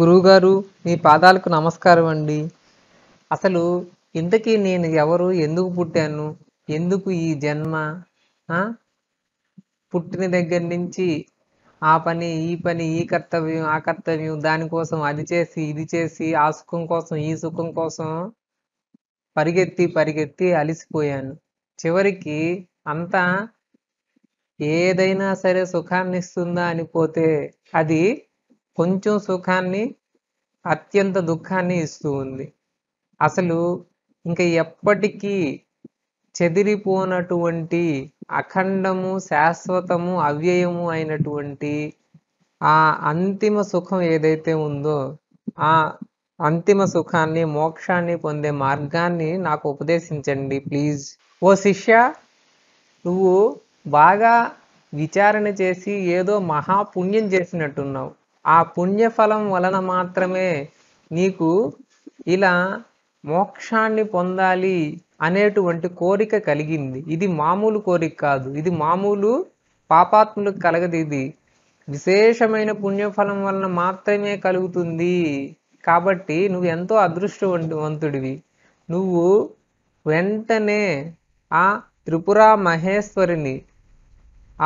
గురువుగారు మీ పాదాలకు నమస్కారం అండి అసలు ఇంతకీ నేను ఎవరు ఎందుకు పుట్టాను ఎందుకు ఈ జన్మ పుట్టిన దగ్గర నుంచి ఆ పని ఈ పని ఈ కర్తవ్యం ఆ కర్తవ్యం దానికోసం అది చేసి ఇది చేసి ఆ సుఖం కోసం ఈ సుఖం కోసం పరిగెత్తి పరిగెత్తి అలిసిపోయాను చివరికి అంతా ఏదైనా సరే సుఖాన్ని ఇస్తుందా అనిపోతే అది కొంచెం సుఖాన్ని అత్యంత దుఃఖాన్ని ఇస్తూ ఉంది అసలు ఇంకా ఎప్పటికీ చెదిరిపోనటువంటి అఖండము శాశ్వతము అవ్యయము అయినటువంటి ఆ అంతిమ సుఖం ఏదైతే ఉందో ఆ అంతిమ సుఖాన్ని మోక్షాన్ని పొందే మార్గాన్ని నాకు ఉపదేశించండి ప్లీజ్ ఓ శిష్య నువ్వు బాగా విచారణ చేసి ఏదో మహాపుణ్యం చేసినట్టున్నావు ఆ పుణ్యఫలం వలన మాత్రమే నీకు ఇలా మోక్షాన్ని పొందాలి అనేటువంటి కోరిక కలిగింది ఇది మామూలు కోరిక కాదు ఇది మామూలు పాపాత్ములకు కలగదు ఇది విశేషమైన పుణ్యఫలం వలన మాత్రమే కలుగుతుంది కాబట్టి నువ్వు ఎంతో అదృష్టవంతుడివి నువ్వు వెంటనే ఆ త్రిపుర మహేశ్వరిని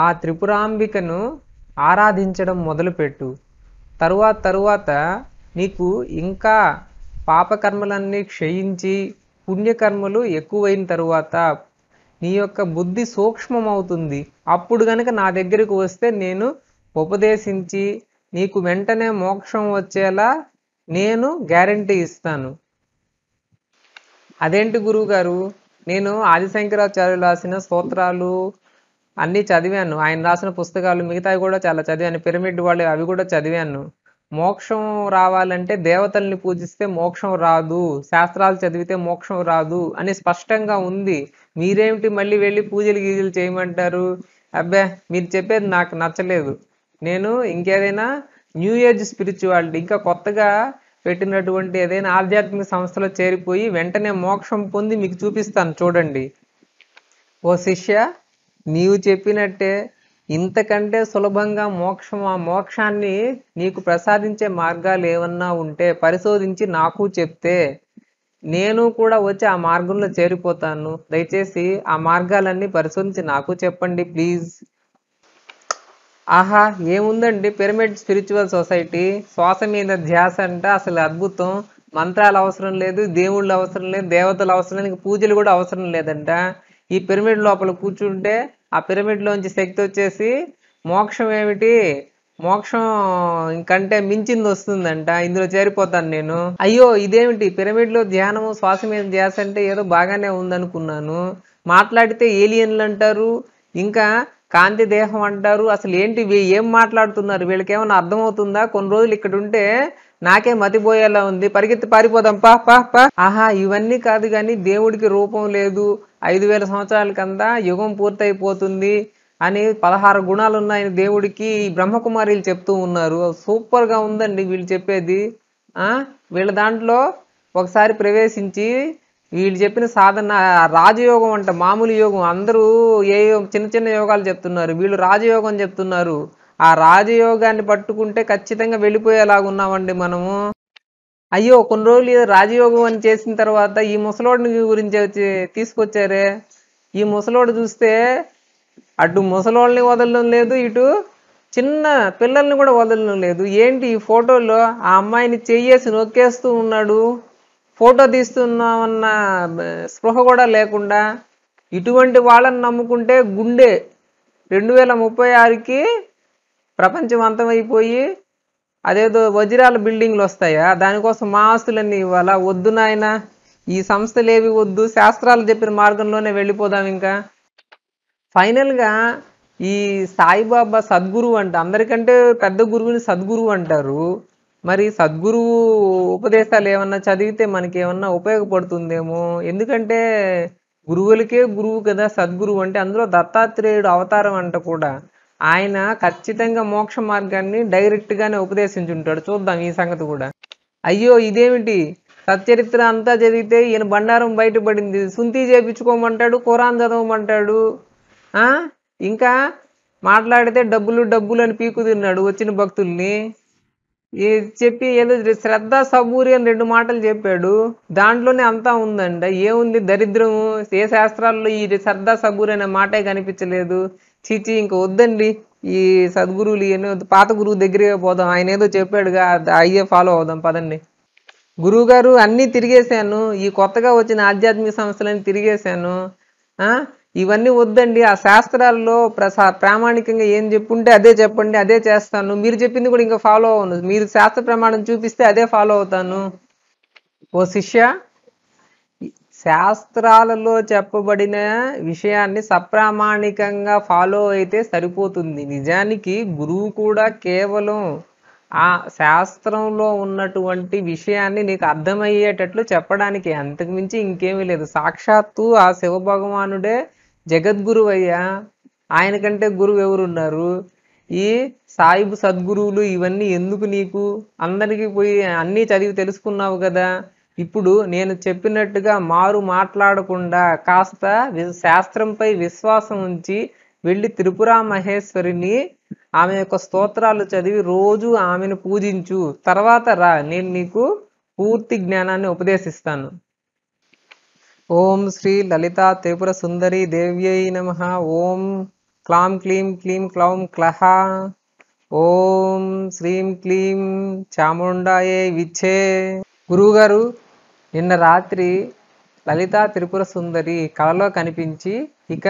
ఆ త్రిపురాంబికను ఆరాధించడం మొదలుపెట్టు తరువాత తరువాత నీకు ఇంకా పాపకర్మలన్నీ క్షయించి పుణ్యకర్మలు ఎక్కువైన తరువాత నీ యొక్క బుద్ధి సూక్ష్మం అవుతుంది అప్పుడు కనుక నా దగ్గరకు వస్తే నేను ఉపదేశించి నీకు వెంటనే మోక్షం వచ్చేలా నేను గ్యారంటీ ఇస్తాను అదేంటి గారు నేను ఆదిశంకరాచార్యులు రాసిన స్తోత్రాలు అన్నీ చదివాను ఆయన రాసిన పుస్తకాలు మిగతావి కూడా చాలా చదివాను పిరమిడ్ వాళ్ళు అవి కూడా చదివాను మోక్షం రావాలంటే దేవతల్ని పూజిస్తే మోక్షం రాదు శాస్త్రాలు చదివితే మోక్షం రాదు అని స్పష్టంగా ఉంది మీరేమిటి మళ్ళీ వెళ్ళి పూజలు గీజలు చేయమంటారు అబ్బే మీరు చెప్పేది నాకు నచ్చలేదు నేను ఇంకేదైనా న్యూ ఏజ్ స్పిరిచువాలిటీ ఇంకా కొత్తగా పెట్టినటువంటి ఏదైనా ఆధ్యాత్మిక సంస్థలో చేరిపోయి వెంటనే మోక్షం పొంది మీకు చూపిస్తాను చూడండి ఓ శిష్య నీవు చెప్పినట్టే ఇంతకంటే సులభంగా మోక్షం ఆ మోక్షాన్ని నీకు ప్రసాదించే మార్గాలు ఏమన్నా ఉంటే పరిశోధించి నాకు చెప్తే నేను కూడా వచ్చి ఆ మార్గంలో చేరిపోతాను దయచేసి ఆ మార్గాలన్నీ పరిశోధించి నాకు చెప్పండి ప్లీజ్ ఆహా ఏముందండి పిరమిడ్ స్పిరిచువల్ సొసైటీ శ్వాస మీద ధ్యాస అంటే అసలు అద్భుతం మంత్రాలు అవసరం లేదు దేవుళ్ళు అవసరం లేదు దేవతలు అవసరం లేదు పూజలు కూడా అవసరం లేదంట ఈ పిరమిడ్ లోపల కూర్చుంటే ఆ పిరమిడ్లోంచి శక్తి వచ్చేసి మోక్షం ఏమిటి మోక్షం ఇంకంటే మించింది వస్తుందంట ఇందులో చేరిపోతాను నేను అయ్యో ఇదేమిటి పిరమిడ్లో ధ్యానము శ్వాస మీద ధ్యాస అంటే ఏదో బాగానే ఉందనుకున్నాను మాట్లాడితే ఏలియన్లు అంటారు ఇంకా కాంతి దేహం అంటారు అసలు ఏంటి ఏం మాట్లాడుతున్నారు వీళ్ళకేమైనా అర్థమవుతుందా కొన్ని రోజులు ఇక్కడ ఉంటే నాకే మతిపోయేలా ఉంది పరిగెత్తి పారిపోదాం పా పా పా ఆహా ఇవన్నీ కాదు కానీ దేవుడికి రూపం లేదు ఐదు వేల సంవత్సరాల కింద యుగం పూర్తయిపోతుంది అని పదహారు గుణాలు ఉన్నాయని దేవుడికి బ్రహ్మకుమారీలు చెప్తూ ఉన్నారు సూపర్ గా ఉందండి వీళ్ళు చెప్పేది ఆ వీళ్ళ దాంట్లో ఒకసారి ప్రవేశించి వీళ్ళు చెప్పిన సాధన రాజయోగం అంట మామూలు యోగం అందరూ ఏ చిన్న చిన్న యోగాలు చెప్తున్నారు వీళ్ళు రాజయోగం చెప్తున్నారు ఆ రాజయోగాన్ని పట్టుకుంటే ఖచ్చితంగా వెళ్ళిపోయేలాగా ఉన్నామండి మనము అయ్యో కొన్ని రోజులు రాజయోగం అని చేసిన తర్వాత ఈ ముసలోడిని గురించి వచ్చి తీసుకొచ్చారే ఈ ముసలోడు చూస్తే అటు ముసలోళ్ళని వదలడం లేదు ఇటు చిన్న పిల్లల్ని కూడా వదలడం లేదు ఏంటి ఈ ఫోటోలో ఆ అమ్మాయిని చెయ్యేసి నొక్కేస్తూ ఉన్నాడు ఫోటో తీస్తున్నామన్న స్పృహ కూడా లేకుండా ఇటువంటి వాళ్ళని నమ్ముకుంటే గుండె రెండు వేల ముప్పై ఆరుకి ప్రపంచం అంతమైపోయి అదేదో వజ్రాల బిల్డింగ్లు వస్తాయా దానికోసం మా ఆస్తులన్నీ ఇవ్వాలా వద్దు నాయన ఈ ఏవి వద్దు శాస్త్రాలు చెప్పిన మార్గంలోనే వెళ్ళిపోదాం ఇంకా ఫైనల్గా ఈ సాయిబాబా సద్గురువు అంట అందరికంటే పెద్ద గురువుని సద్గురువు అంటారు మరి సద్గురువు ఉపదేశాలు ఏమన్నా చదివితే మనకి ఏమన్నా ఉపయోగపడుతుందేమో ఎందుకంటే గురువులకే గురువు కదా సద్గురువు అంటే అందులో దత్తాత్రేయుడు అవతారం అంట కూడా ఆయన ఖచ్చితంగా మోక్ష మార్గాన్ని డైరెక్ట్గానే ఉపదేశించుంటాడు చూద్దాం ఈ సంగతి కూడా అయ్యో ఇదేమిటి సచ్చరిత్ర అంతా చదివితే ఈయన బండారం బయటపడింది సుంతి చేపించుకోమంటాడు కురాన్ చదవమంటాడు ఇంకా మాట్లాడితే డబ్బులు డబ్బులు అని పీకు తిన్నాడు వచ్చిన భక్తుల్ని చెప్పి ఏదో శ్రద్ధ సబూరి అని రెండు మాటలు చెప్పాడు దాంట్లోనే అంతా ఉందంట ఏముంది దరిద్రము ఏ శాస్త్రాల్లో ఈ శ్రద్ధ సబూరి అనే మాటే కనిపించలేదు చీచి ఇంక వద్దండి ఈ సద్గురువులు ఏమో పాత గురువు దగ్గరే పోదాం ఆయన ఏదో చెప్పాడుగా అయ్యే ఫాలో అవుదాం పదండి గురువు గారు అన్నీ తిరిగేశాను ఈ కొత్తగా వచ్చిన ఆధ్యాత్మిక సంస్థలని తిరిగేశాను ఇవన్నీ వద్దండి ఆ శాస్త్రాల్లో ప్రసా ప్రామాణికంగా ఏం చెప్పుంటే అదే చెప్పండి అదే చేస్తాను మీరు చెప్పింది కూడా ఇంకా ఫాలో అవును మీరు శాస్త్ర ప్రమాణం చూపిస్తే అదే ఫాలో అవుతాను ఓ శిష్య శాస్త్రాలలో చెప్పబడిన విషయాన్ని సప్రామాణికంగా ఫాలో అయితే సరిపోతుంది నిజానికి గురువు కూడా కేవలం ఆ శాస్త్రంలో ఉన్నటువంటి విషయాన్ని నీకు అర్థమయ్యేటట్లు చెప్పడానికి అంతకుమించి ఇంకేమీ లేదు సాక్షాత్తు ఆ శివభగవానుడే జగద్గురు అయ్యా ఆయన కంటే గురువు ఎవరున్నారు ఈ సాయిబు సద్గురువులు ఇవన్నీ ఎందుకు నీకు అందరికీ పోయి అన్నీ చదివి తెలుసుకున్నావు కదా ఇప్పుడు నేను చెప్పినట్టుగా మారు మాట్లాడకుండా కాస్త శాస్త్రంపై విశ్వాసం ఉంచి వెళ్ళి త్రిపుర మహేశ్వరిని ఆమె యొక్క స్తోత్రాలు చదివి రోజు ఆమెను పూజించు తర్వాత రా నేను నీకు పూర్తి జ్ఞానాన్ని ఉపదేశిస్తాను ఓం శ్రీ లలిత త్రిపుర సుందరి దేవ్యై నమ ఓం క్లాం క్లీం క్లీం క్లౌం క్లహ ఓం శ్రీం క్లీం చాముండాయే విచ్చే గురువుగారు నిన్న రాత్రి లలిత త్రిపుర సుందరి కలలో కనిపించి ఇక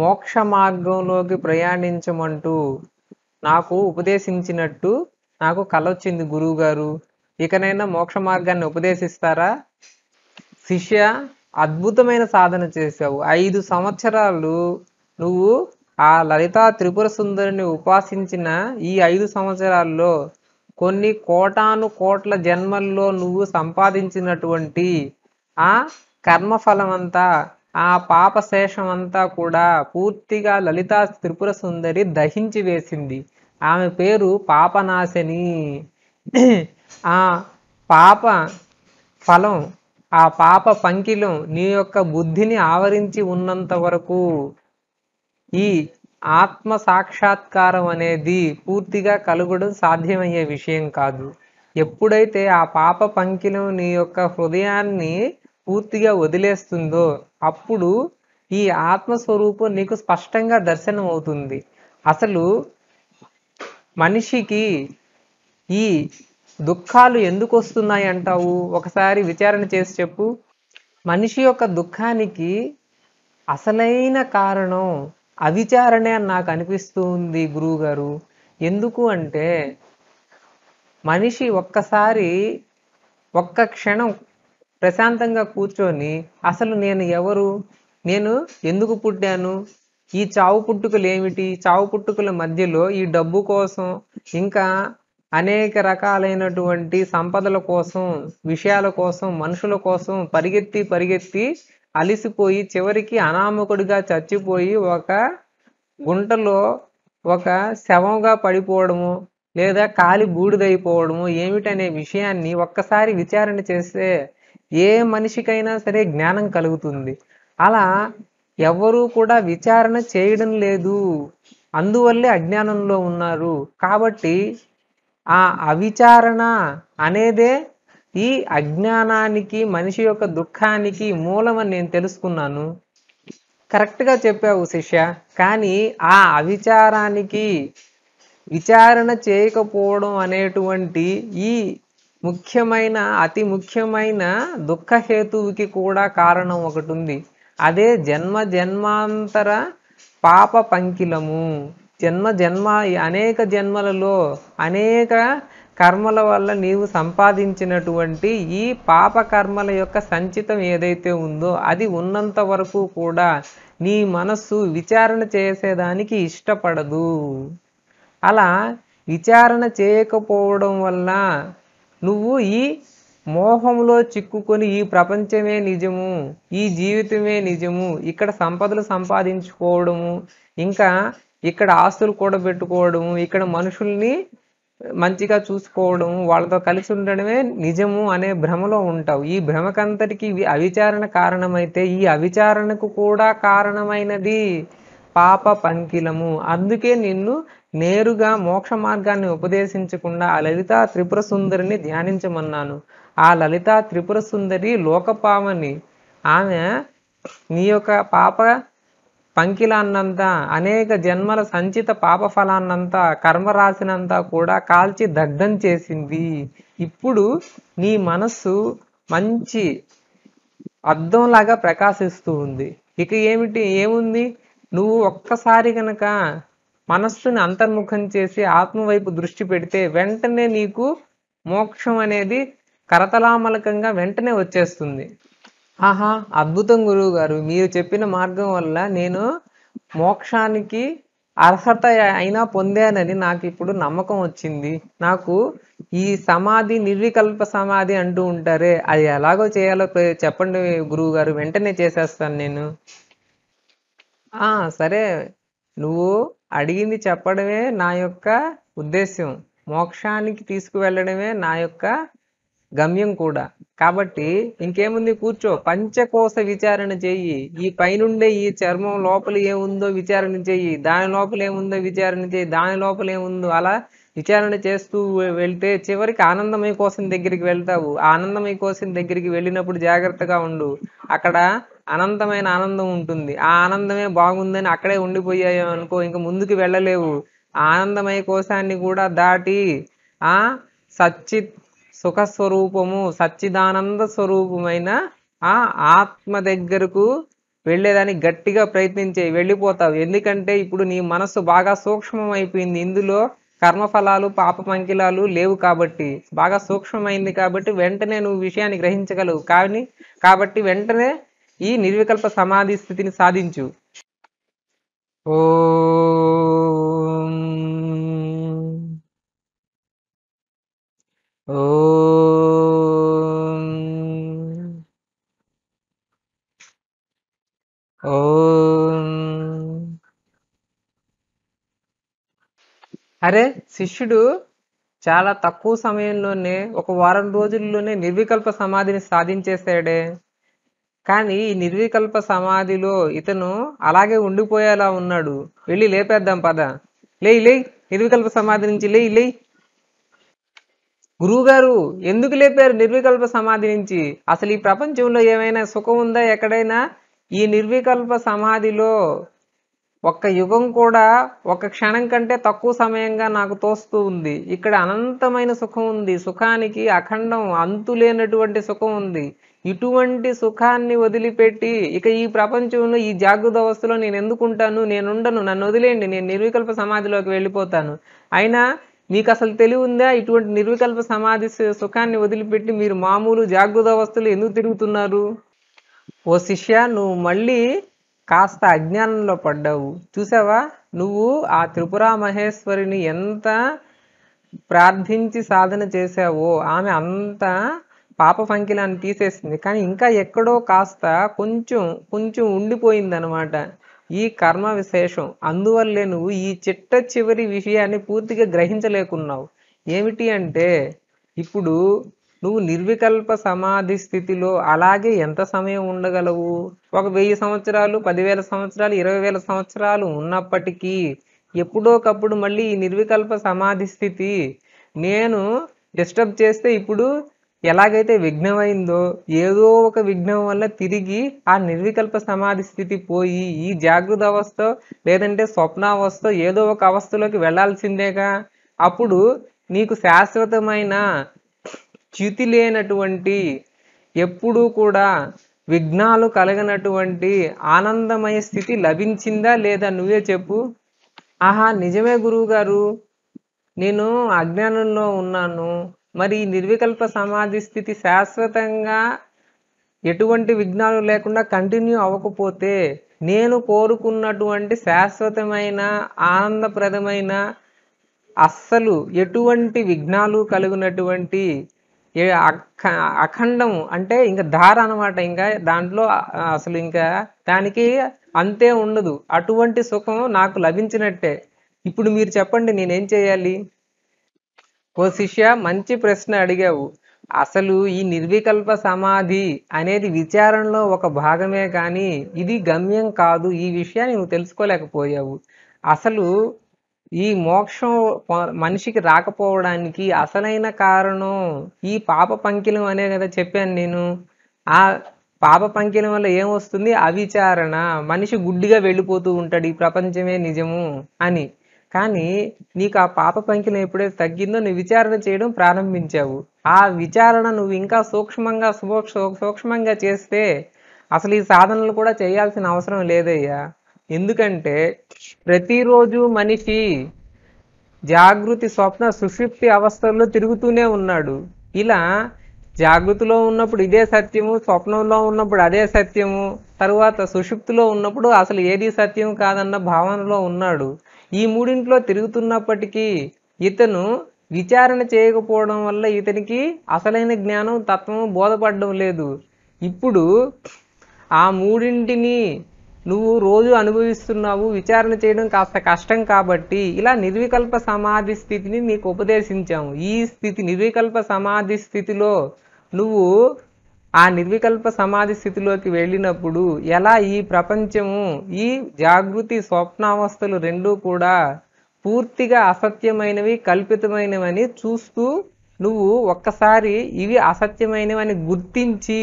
మోక్ష మార్గంలోకి ప్రయాణించమంటూ నాకు ఉపదేశించినట్టు నాకు కలొచ్చింది గారు ఇకనైనా మోక్ష మార్గాన్ని ఉపదేశిస్తారా శిష్య అద్భుతమైన సాధన చేశావు ఐదు సంవత్సరాలు నువ్వు ఆ లలితా త్రిపుర సుందరిని ఉపాసించిన ఈ ఐదు సంవత్సరాల్లో కొన్ని కోటాను కోట్ల జన్మల్లో నువ్వు సంపాదించినటువంటి ఆ కర్మఫలం అంతా ఆ పాపశేషం అంతా కూడా పూర్తిగా లలితా త్రిపుర సుందరి దహించి వేసింది ఆమె పేరు పాపనాశని ఆ పాప ఫలం ఆ పాప పంకిలం నీ యొక్క బుద్ధిని ఆవరించి ఉన్నంత వరకు ఈ ఆత్మ సాక్షాత్కారం అనేది పూర్తిగా కలుగడం సాధ్యమయ్యే విషయం కాదు ఎప్పుడైతే ఆ పాప పంకిలం నీ యొక్క హృదయాన్ని పూర్తిగా వదిలేస్తుందో అప్పుడు ఈ ఆత్మస్వరూపం నీకు స్పష్టంగా దర్శనం అవుతుంది అసలు మనిషికి ఈ దుఃఖాలు ఎందుకు వస్తున్నాయి అంటావు ఒకసారి విచారణ చేసి చెప్పు మనిషి యొక్క దుఃఖానికి అసలైన కారణం అవిచారణే అని నాకు అనిపిస్తూ ఉంది గురువుగారు ఎందుకు అంటే మనిషి ఒక్కసారి ఒక్క క్షణం ప్రశాంతంగా కూర్చొని అసలు నేను ఎవరు నేను ఎందుకు పుట్టాను ఈ చావు పుట్టుకలు ఏమిటి చావు పుట్టుకల మధ్యలో ఈ డబ్బు కోసం ఇంకా అనేక రకాలైనటువంటి సంపదల కోసం విషయాల కోసం మనుషుల కోసం పరిగెత్తి పరిగెత్తి అలిసిపోయి చివరికి అనామకుడిగా చచ్చిపోయి ఒక గుంటలో ఒక శవంగా పడిపోవడము లేదా కాలి బూడిదైపోవడము ఏమిటనే విషయాన్ని ఒక్కసారి విచారణ చేస్తే ఏ మనిషికైనా సరే జ్ఞానం కలుగుతుంది అలా ఎవరూ కూడా విచారణ చేయడం లేదు అందువల్లే అజ్ఞానంలో ఉన్నారు కాబట్టి ఆ అవిచారణ అనేదే ఈ అజ్ఞానానికి మనిషి యొక్క దుఃఖానికి మూలమని నేను తెలుసుకున్నాను కరెక్ట్గా చెప్పావు శిష్య కానీ ఆ అవిచారానికి విచారణ చేయకపోవడం అనేటువంటి ఈ ముఖ్యమైన అతి ముఖ్యమైన దుఃఖహేతువుకి కూడా కారణం ఒకటి ఉంది అదే జన్మ జన్మాంతర పాప పంకిలము జన్మ జన్మ అనేక జన్మలలో అనేక కర్మల వల్ల నీవు సంపాదించినటువంటి ఈ పాప కర్మల యొక్క సంచితం ఏదైతే ఉందో అది ఉన్నంత వరకు కూడా నీ మనస్సు విచారణ చేసేదానికి ఇష్టపడదు అలా విచారణ చేయకపోవడం వల్ల నువ్వు ఈ మోహంలో చిక్కుకొని ఈ ప్రపంచమే నిజము ఈ జీవితమే నిజము ఇక్కడ సంపదలు సంపాదించుకోవడము ఇంకా ఇక్కడ ఆస్తులు కూడా పెట్టుకోవడము ఇక్కడ మనుషుల్ని మంచిగా చూసుకోవడం వాళ్ళతో కలిసి ఉండడమే నిజము అనే భ్రమలో ఉంటావు ఈ భ్రమకంతటికి అవిచారణ కారణమైతే ఈ అవిచారణకు కూడా కారణమైనది పాప పంకిలము అందుకే నిన్ను నేరుగా మోక్ష మార్గాన్ని ఉపదేశించకుండా ఆ లలిత త్రిపుర సుందరిని ధ్యానించమన్నాను ఆ లలిత త్రిపుర సుందరి లోకపావని ఆమె నీ యొక్క పాప పంకిలాన్నంతా అనేక జన్మల సంచిత పాపఫలాన్నంతా కర్మరాశినంతా కూడా కాల్చి దగ్ధం చేసింది ఇప్పుడు నీ మనస్సు మంచి అద్దంలాగా ప్రకాశిస్తూ ఉంది ఇక ఏమిటి ఏముంది నువ్వు ఒక్కసారి కనుక మనస్సుని అంతర్ముఖం చేసి ఆత్మవైపు దృష్టి పెడితే వెంటనే నీకు మోక్షం అనేది కరతలామలకంగా వెంటనే వచ్చేస్తుంది ఆహా అద్భుతం గురువు గారు మీరు చెప్పిన మార్గం వల్ల నేను మోక్షానికి అర్హత అయినా పొందానని నాకు ఇప్పుడు నమ్మకం వచ్చింది నాకు ఈ సమాధి నిర్వికల్ప సమాధి అంటూ ఉంటారే అది ఎలాగో చేయాలో చెప్పండి గురువు గారు వెంటనే చేసేస్తాను నేను ఆ సరే నువ్వు అడిగింది చెప్పడమే నా యొక్క ఉద్దేశ్యం మోక్షానికి తీసుకువెళ్ళడమే నా యొక్క గమ్యం కూడా కాబట్టి ఇంకేముంది కూర్చో పంచకోశ విచారణ చేయి ఈ పైనుండే ఈ చర్మం లోపల ఏముందో విచారణ చెయ్యి దాని లోపల ఏముందో విచారణ చేయి దాని లోపల ఏముందో అలా విచారణ చేస్తూ వెళ్తే చివరికి ఆనందమయ కోసం దగ్గరికి వెళ్తావు ఆనందమయ కోసం దగ్గరికి వెళ్ళినప్పుడు జాగ్రత్తగా ఉండు అక్కడ అనంతమైన ఆనందం ఉంటుంది ఆ ఆనందమే బాగుందని అక్కడే ఉండిపోయాయో అనుకో ఇంక ముందుకు వెళ్ళలేవు ఆనందమయ కోశాన్ని కూడా దాటి ఆ సచ్చిత్ సుఖ స్వరూపము సచ్చిదానంద స్వరూపమైన ఆ ఆత్మ దగ్గరకు వెళ్ళేదానికి గట్టిగా ప్రయత్నించే వెళ్ళిపోతావు ఎందుకంటే ఇప్పుడు నీ మనస్సు బాగా సూక్ష్మమైపోయింది ఇందులో కర్మఫలాలు పాప పంకిలాలు లేవు కాబట్టి బాగా సూక్ష్మమైంది కాబట్టి వెంటనే నువ్వు విషయాన్ని గ్రహించగలవు కానీ కాబట్టి వెంటనే ఈ నిర్వికల్ప సమాధి స్థితిని సాధించు ఓ అరే శిష్యుడు చాలా తక్కువ సమయంలోనే ఒక వారం రోజుల్లోనే నిర్వికల్ప సమాధిని సాధించేశాడే కానీ ఈ నిర్వికల్ప సమాధిలో ఇతను అలాగే ఉండిపోయేలా ఉన్నాడు వెళ్ళి లేపేద్దాం పద లేయి లేయి నిర్వికల్ప సమాధి నుంచి లేయి లేయి గురువుగారు ఎందుకు లేపారు నిర్వికల్ప సమాధి నుంచి అసలు ఈ ప్రపంచంలో ఏమైనా సుఖం ఉందా ఎక్కడైనా ఈ నిర్వికల్ప సమాధిలో ఒక్క యుగం కూడా ఒక క్షణం కంటే తక్కువ సమయంగా నాకు తోస్తూ ఉంది ఇక్కడ అనంతమైన సుఖం ఉంది సుఖానికి అఖండం అంతులేనటువంటి సుఖం ఉంది ఇటువంటి సుఖాన్ని వదిలిపెట్టి ఇక ఈ ప్రపంచంలో ఈ జాగృత అవస్థలో నేను ఎందుకుంటాను నేనుండను నన్ను వదిలేయండి నేను నిర్వికల్ప సమాధిలోకి వెళ్ళిపోతాను అయినా మీకు అసలు తెలివి ఉందా ఇటువంటి నిర్వికల్ప సమాధి సుఖాన్ని వదిలిపెట్టి మీరు మామూలు జాగ్రత్త అవస్థలు ఎందుకు తిరుగుతున్నారు ఓ శిష్య నువ్వు మళ్ళీ కాస్త అజ్ఞానంలో పడ్డావు చూసావా నువ్వు ఆ త్రిపుర మహేశ్వరిని ఎంత ప్రార్థించి సాధన చేశావో ఆమె అంత పాప పంకిలాన్ని తీసేసింది కానీ ఇంకా ఎక్కడో కాస్త కొంచెం కొంచెం ఉండిపోయిందనమాట ఈ కర్మ విశేషం అందువల్లే నువ్వు ఈ చిట్ట చివరి విషయాన్ని పూర్తిగా గ్రహించలేకున్నావు ఏమిటి అంటే ఇప్పుడు నువ్వు నిర్వికల్ప సమాధి స్థితిలో అలాగే ఎంత సమయం ఉండగలవు ఒక వెయ్యి సంవత్సరాలు పదివేల సంవత్సరాలు ఇరవై వేల సంవత్సరాలు ఉన్నప్పటికీ ఎప్పుడోకప్పుడు మళ్ళీ ఈ నిర్వికల్ప సమాధి స్థితి నేను డిస్టర్బ్ చేస్తే ఇప్పుడు ఎలాగైతే విఘ్నమైందో ఏదో ఒక విఘ్నం వల్ల తిరిగి ఆ నిర్వికల్ప సమాధి స్థితి పోయి ఈ జాగృత అవస్థ లేదంటే స్వప్నావస్థ ఏదో ఒక అవస్థలోకి వెళ్లాల్సిందేగా అప్పుడు నీకు శాశ్వతమైన చ్యుతి లేనటువంటి ఎప్పుడూ కూడా విఘ్నాలు కలగనటువంటి ఆనందమయ స్థితి లభించిందా లేదా నువ్వే చెప్పు ఆహా నిజమే గారు నేను అజ్ఞానంలో ఉన్నాను మరి ఈ నిర్వికల్ప సమాధి స్థితి శాశ్వతంగా ఎటువంటి విఘ్నాలు లేకుండా కంటిన్యూ అవ్వకపోతే నేను కోరుకున్నటువంటి శాశ్వతమైన ఆనందప్రదమైన అస్సలు ఎటువంటి విఘ్నాలు కలిగినటువంటి అఖండం అంటే ఇంకా ధార అనమాట ఇంకా దాంట్లో అసలు ఇంకా దానికి అంతే ఉండదు అటువంటి సుఖం నాకు లభించినట్టే ఇప్పుడు మీరు చెప్పండి నేనేం చేయాలి ఓ శిష్య మంచి ప్రశ్న అడిగావు అసలు ఈ నిర్వికల్ప సమాధి అనేది విచారణలో ఒక భాగమే కానీ ఇది గమ్యం కాదు ఈ విషయాన్ని నువ్వు తెలుసుకోలేకపోయావు అసలు ఈ మోక్షం మనిషికి రాకపోవడానికి అసలైన కారణం ఈ పాప పంకిలం అనే కదా చెప్పాను నేను ఆ పాప పంకిలం వల్ల ఏమొస్తుంది అవిచారణ మనిషి గుడ్డిగా వెళ్ళిపోతూ ఉంటాడు ఈ ప్రపంచమే నిజము అని కానీ నీకు ఆ పాప పంకిన ఎప్పుడైతే తగ్గిందో నువ్వు విచారణ చేయడం ప్రారంభించావు ఆ విచారణ నువ్వు ఇంకా సూక్ష్మంగా సూక్ష్మంగా చేస్తే అసలు ఈ సాధనలు కూడా చేయాల్సిన అవసరం లేదయ్యా ఎందుకంటే ప్రతిరోజు మనిషి జాగృతి స్వప్న సుషిప్తి అవస్థల్లో తిరుగుతూనే ఉన్నాడు ఇలా జాగృతిలో ఉన్నప్పుడు ఇదే సత్యము స్వప్నంలో ఉన్నప్పుడు అదే సత్యము తరువాత సుషిప్తిలో ఉన్నప్పుడు అసలు ఏది సత్యం కాదన్న భావనలో ఉన్నాడు ఈ మూడింట్లో తిరుగుతున్నప్పటికీ ఇతను విచారణ చేయకపోవడం వల్ల ఇతనికి అసలైన జ్ఞానం తత్వము బోధపడడం లేదు ఇప్పుడు ఆ మూడింటిని నువ్వు రోజు అనుభవిస్తున్నావు విచారణ చేయడం కాస్త కష్టం కాబట్టి ఇలా నిర్వికల్ప సమాధి స్థితిని నీకు ఉపదేశించాము ఈ స్థితి నిర్వికల్ప సమాధి స్థితిలో నువ్వు ఆ నిర్వికల్ప సమాధి స్థితిలోకి వెళ్ళినప్పుడు ఎలా ఈ ప్రపంచము ఈ జాగృతి స్వప్నావస్థలు రెండూ కూడా పూర్తిగా అసత్యమైనవి కల్పితమైనవని చూస్తూ నువ్వు ఒక్కసారి ఇవి అసత్యమైనవని గుర్తించి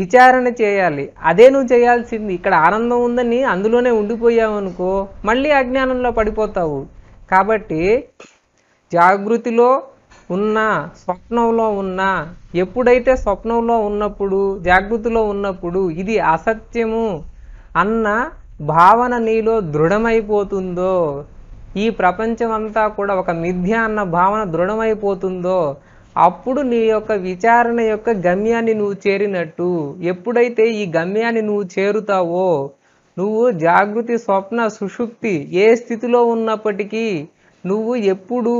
విచారణ చేయాలి అదే నువ్వు చేయాల్సింది ఇక్కడ ఆనందం ఉందని అందులోనే ఉండిపోయావు అనుకో మళ్ళీ అజ్ఞానంలో పడిపోతావు కాబట్టి జాగృతిలో ఉన్నా స్వప్నంలో ఉన్నా ఎప్పుడైతే స్వప్నంలో ఉన్నప్పుడు జాగృతిలో ఉన్నప్పుడు ఇది అసత్యము అన్న భావన నీలో దృఢమైపోతుందో ఈ ప్రపంచమంతా కూడా ఒక మిథ్య అన్న భావన దృఢమైపోతుందో అప్పుడు నీ యొక్క విచారణ యొక్క గమ్యాన్ని నువ్వు చేరినట్టు ఎప్పుడైతే ఈ గమ్యాన్ని నువ్వు చేరుతావో నువ్వు జాగృతి స్వప్న సుషుప్తి ఏ స్థితిలో ఉన్నప్పటికీ నువ్వు ఎప్పుడు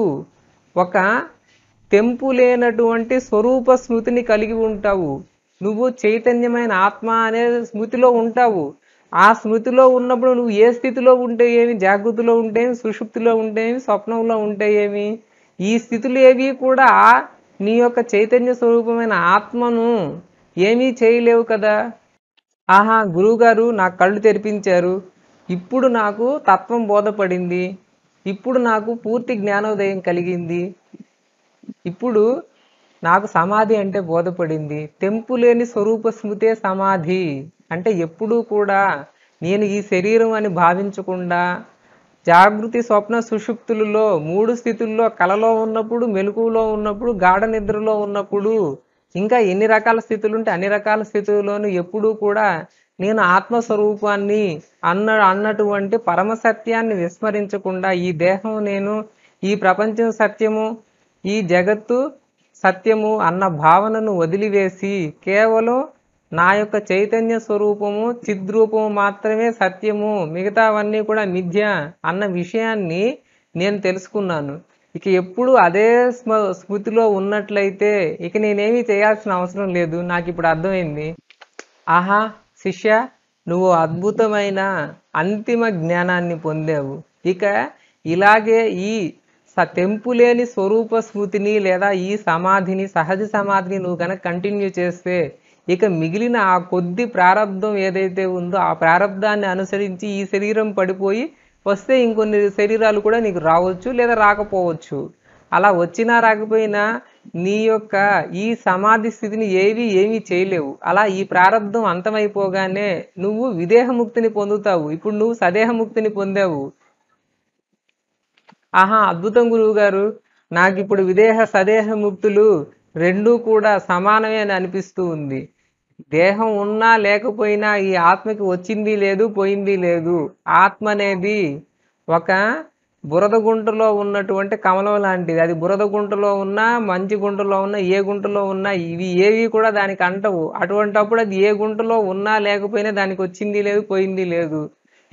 ఒక తెంపు లేనటువంటి స్వరూప స్మృతిని కలిగి ఉంటావు నువ్వు చైతన్యమైన ఆత్మ అనే స్మృతిలో ఉంటావు ఆ స్మృతిలో ఉన్నప్పుడు నువ్వు ఏ స్థితిలో ఉంటే ఏమి జాగృతిలో ఉంటే సుషుప్తిలో ఉంటే ఏమి స్వప్నంలో ఉంటే ఏమి ఈ స్థితులు ఏవి కూడా నీ యొక్క చైతన్య స్వరూపమైన ఆత్మను ఏమీ చేయలేవు కదా ఆహా గురువుగారు నా కళ్ళు తెరిపించారు ఇప్పుడు నాకు తత్వం బోధపడింది ఇప్పుడు నాకు పూర్తి జ్ఞానోదయం కలిగింది ఇప్పుడు నాకు సమాధి అంటే బోధపడింది తెంపు లేని స్వరూప స్మృతే సమాధి అంటే ఎప్పుడూ కూడా నేను ఈ శరీరం అని భావించకుండా జాగృతి స్వప్న సుషుప్తులలో మూడు స్థితుల్లో కలలో ఉన్నప్పుడు మెలుకులో ఉన్నప్పుడు గాఢ నిద్రలో ఉన్నప్పుడు ఇంకా ఎన్ని రకాల స్థితులు ఉంటే అన్ని రకాల స్థితుల్లోనూ ఎప్పుడూ కూడా నేను ఆత్మస్వరూపాన్ని అన్న అన్నటువంటి పరమసత్యాన్ని విస్మరించకుండా ఈ దేహం నేను ఈ ప్రపంచం సత్యము ఈ జగత్తు సత్యము అన్న భావనను వదిలివేసి కేవలం నా యొక్క చైతన్య స్వరూపము చిద్రూపము మాత్రమే సత్యము మిగతావన్నీ కూడా మిథ్య అన్న విషయాన్ని నేను తెలుసుకున్నాను ఇక ఎప్పుడు అదే స్మ స్మృతిలో ఉన్నట్లయితే ఇక నేనేమీ చేయాల్సిన అవసరం లేదు నాకు ఇప్పుడు అర్థమైంది ఆహా శిష్య నువ్వు అద్భుతమైన అంతిమ జ్ఞానాన్ని పొందావు ఇక ఇలాగే ఈ తెంపులేని స్వరూప స్మృతిని లేదా ఈ సమాధిని సహజ సమాధిని నువ్వు కనుక కంటిన్యూ చేస్తే ఇక మిగిలిన ఆ కొద్ది ప్రారంధం ఏదైతే ఉందో ఆ ప్రారంధాన్ని అనుసరించి ఈ శరీరం పడిపోయి వస్తే ఇంకొన్ని శరీరాలు కూడా నీకు రావచ్చు లేదా రాకపోవచ్చు అలా వచ్చినా రాకపోయినా నీ యొక్క ఈ సమాధి స్థితిని ఏవి ఏమీ చేయలేవు అలా ఈ ప్రారంధం అంతమైపోగానే నువ్వు విదేహముక్తిని పొందుతావు ఇప్పుడు నువ్వు సదేహముక్తిని పొందావు ఆహా అద్భుతం గురువు గారు నాకు ఇప్పుడు విదేహ సదేహ ముక్తులు రెండూ కూడా సమానమే అని అనిపిస్తూ ఉంది దేహం ఉన్నా లేకపోయినా ఈ ఆత్మకి వచ్చింది లేదు పోయింది లేదు ఆత్మ అనేది ఒక బురద గుంటలో ఉన్నటువంటి కమలం లాంటిది అది బురద గుంటలో ఉన్నా మంచి గుంటలో ఉన్నా ఏ గుంటలో ఉన్నా ఇవి ఏవి కూడా దానికి అంటవు అటువంటప్పుడు అది ఏ గుంటలో ఉన్నా లేకపోయినా దానికి వచ్చింది లేదు పోయింది లేదు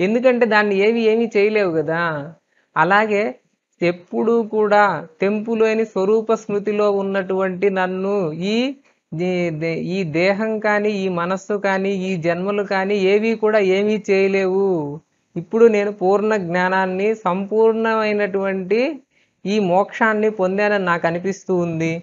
ఎందుకంటే దాన్ని ఏవి ఏమీ చేయలేవు కదా అలాగే ఎప్పుడూ కూడా తెంపులేని స్వరూప స్మృతిలో ఉన్నటువంటి నన్ను ఈ ఈ దేహం కానీ ఈ మనస్సు కానీ ఈ జన్మలు కానీ ఏవి కూడా ఏమీ చేయలేవు ఇప్పుడు నేను పూర్ణ జ్ఞానాన్ని సంపూర్ణమైనటువంటి ఈ మోక్షాన్ని పొందానని నాకు అనిపిస్తూ ఉంది